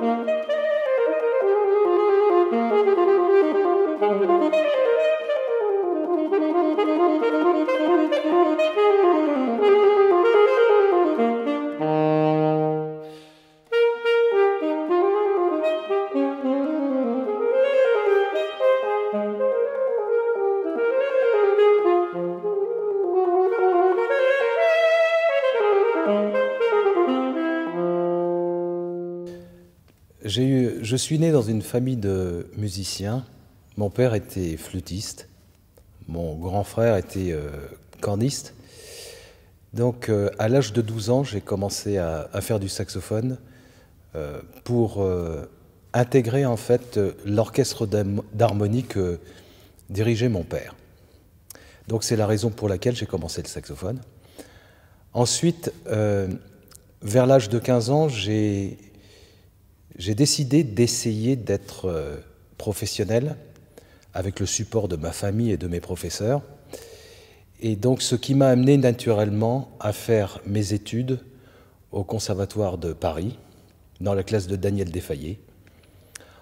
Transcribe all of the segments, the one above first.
thank you eu, je suis né dans une famille de musiciens. Mon père était flûtiste. Mon grand frère était euh, corniste. Donc, euh, à l'âge de 12 ans, j'ai commencé à, faire du saxophone euh, pour intégrer en fait l'orchestre d'harmonie que dirigeait mon père. Donc, c'est la raison pour laquelle j'ai commencé le saxophone. Ensuite, vers l'âge de 15 ans, j'ai j'ai décidé d'essayer d'être euh, professionnel avec le support de ma famille et de mes professeurs. Et donc ce qui m'a amené naturellement à faire mes études au Conservatoire de Paris, dans la classe de Daniel défaillé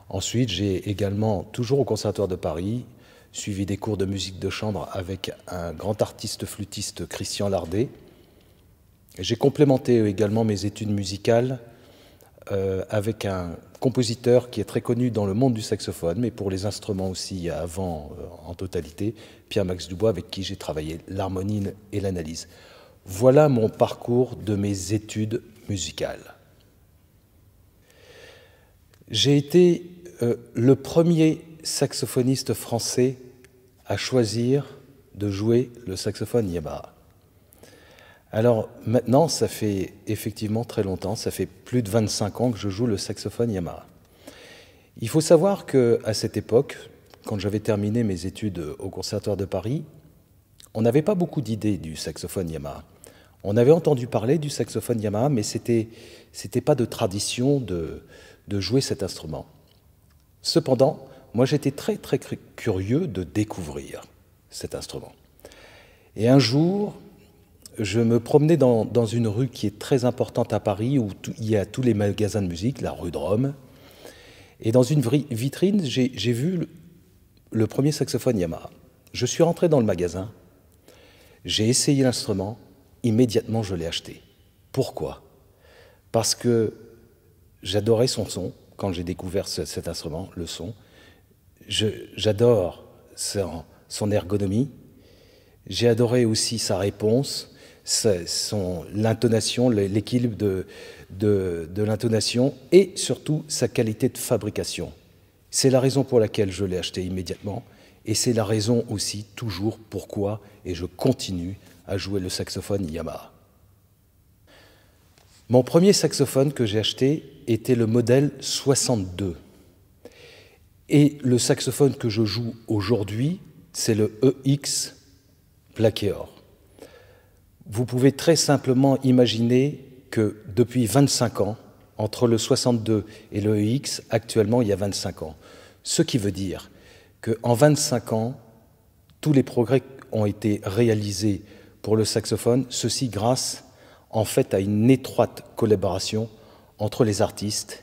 Ensuite, j'ai également, toujours au Conservatoire de Paris, suivi des cours de musique de chambre avec un grand artiste flûtiste, Christian Lardet. J'ai complémenté également mes études musicales euh, avec un compositeur qui est très connu dans le monde du saxophone, mais pour les instruments aussi avant euh, en totalité, Pierre-Max Dubois, avec qui j'ai travaillé l'harmonie et l'analyse. Voilà mon parcours de mes études musicales. J'ai été euh, le premier saxophoniste français à choisir de jouer le saxophone Yamaha. Alors maintenant, ça fait effectivement très longtemps, ça fait plus de 25 ans que je joue le saxophone Yamaha. Il faut savoir que à cette époque, quand j'avais terminé mes études au Conservatoire de Paris, on n'avait pas beaucoup d'idées du saxophone Yamaha. On avait entendu parler du saxophone Yamaha, mais c'était c'était pas de tradition de, de jouer cet instrument. Cependant, moi j'étais très très curieux de découvrir cet instrument. Et un jour, je me promenais dans, une rue qui est très importante à Paris, où il y a tous les magasins de musique, la rue de Rome. Et dans une vitrine, j'ai vu le, premier saxophone Yamaha. Je suis rentré dans le magasin, j'ai essayé l'instrument, immédiatement je l'ai acheté. Pourquoi Parce que j'adorais son son, quand j'ai découvert cet instrument, le son. J'adore son ergonomie, j'ai adoré aussi sa réponse son, l'intonation, l'équilibre de, de, l'intonation et surtout sa qualité de fabrication. C'est la raison pour laquelle je l'ai acheté immédiatement et c'est la raison aussi toujours pourquoi et je continue à jouer le saxophone Yamaha. Mon premier saxophone que j'ai acheté était le modèle 62. Et le saxophone que je joue aujourd'hui, c'est le EX plaqué or. Vous pouvez très simplement imaginer que depuis 25 ans, entre le 62 et le EX, actuellement il y a 25 ans. Ce qui veut dire qu'en 25 ans, tous les progrès ont été réalisés pour le saxophone, ceci grâce en fait à une étroite collaboration entre les artistes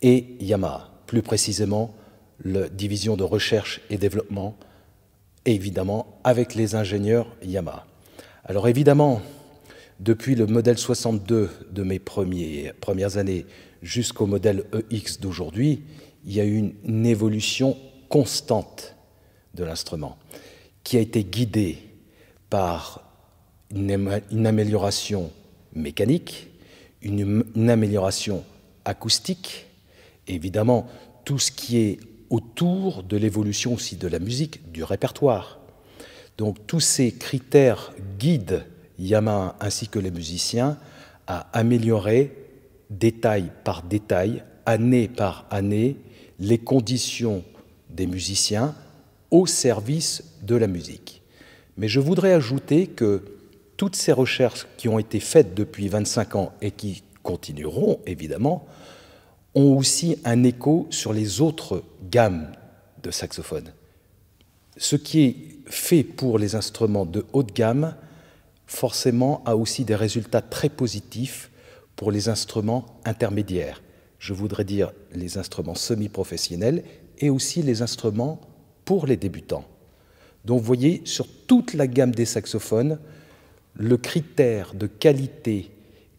et Yamaha, plus précisément la division de recherche et développement, et évidemment avec les ingénieurs Yamaha. Alors évidemment, depuis le modèle 62 de mes premières années jusqu'au modèle EX d'aujourd'hui, il y a eu une, évolution constante de l'instrument qui a été guidée par une, amélioration mécanique, une, amélioration acoustique, évidemment tout ce qui est autour de l'évolution aussi de la musique, du répertoire. Donc tous ces critères guident Yama ainsi que les musiciens à améliorer détail par détail, année par année, les conditions des musiciens au service de la musique. Mais je voudrais ajouter que toutes ces recherches qui ont été faites depuis 25 ans et qui continueront évidemment, ont aussi un écho sur les autres gammes de saxophones. Ce qui est fait pour les instruments de haut de gamme, forcément a aussi des résultats très positifs pour les instruments intermédiaires. Je voudrais dire les instruments semi-professionnels et aussi les instruments pour les débutants. Donc vous voyez, sur toute la gamme des saxophones, le critère de qualité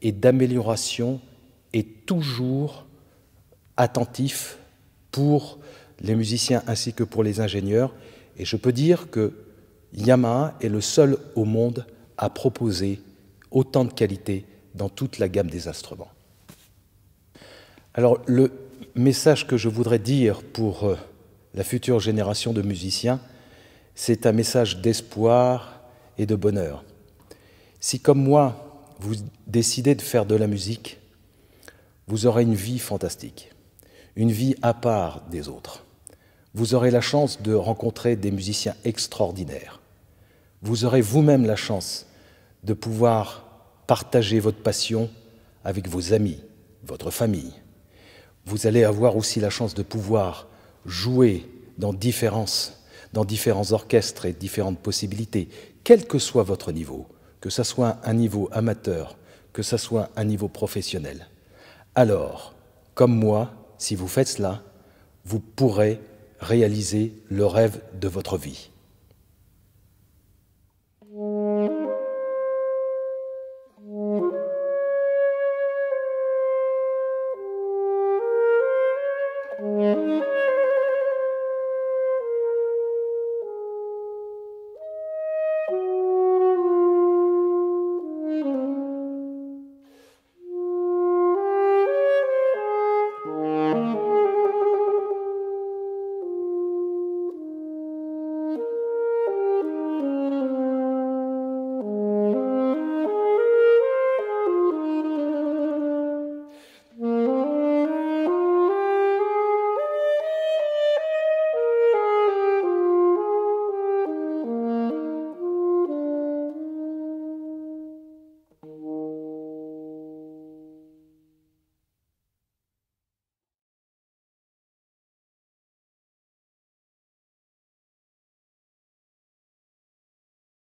et d'amélioration est toujours attentif pour les musiciens ainsi que pour les ingénieurs et je peux dire que Yamaha est le seul au monde à proposer autant de qualités dans toute la gamme des instruments. Alors le message que je voudrais dire pour euh, la future génération de musiciens, c'est un message d'espoir et de bonheur. Si comme moi, vous décidez de faire de la musique, vous aurez une vie fantastique, une vie à part des autres. Vous aurez la chance de rencontrer des musiciens extraordinaires. Vous aurez vous-même la chance de pouvoir partager votre passion avec vos amis, votre famille. Vous allez avoir aussi la chance de pouvoir jouer dans dans différents orchestres et différentes possibilités, quel que soit votre niveau, que ce soit un niveau amateur, que ce soit un niveau professionnel. Alors, comme moi, si vous faites cela, vous pourrez réaliser le rêve de votre vie.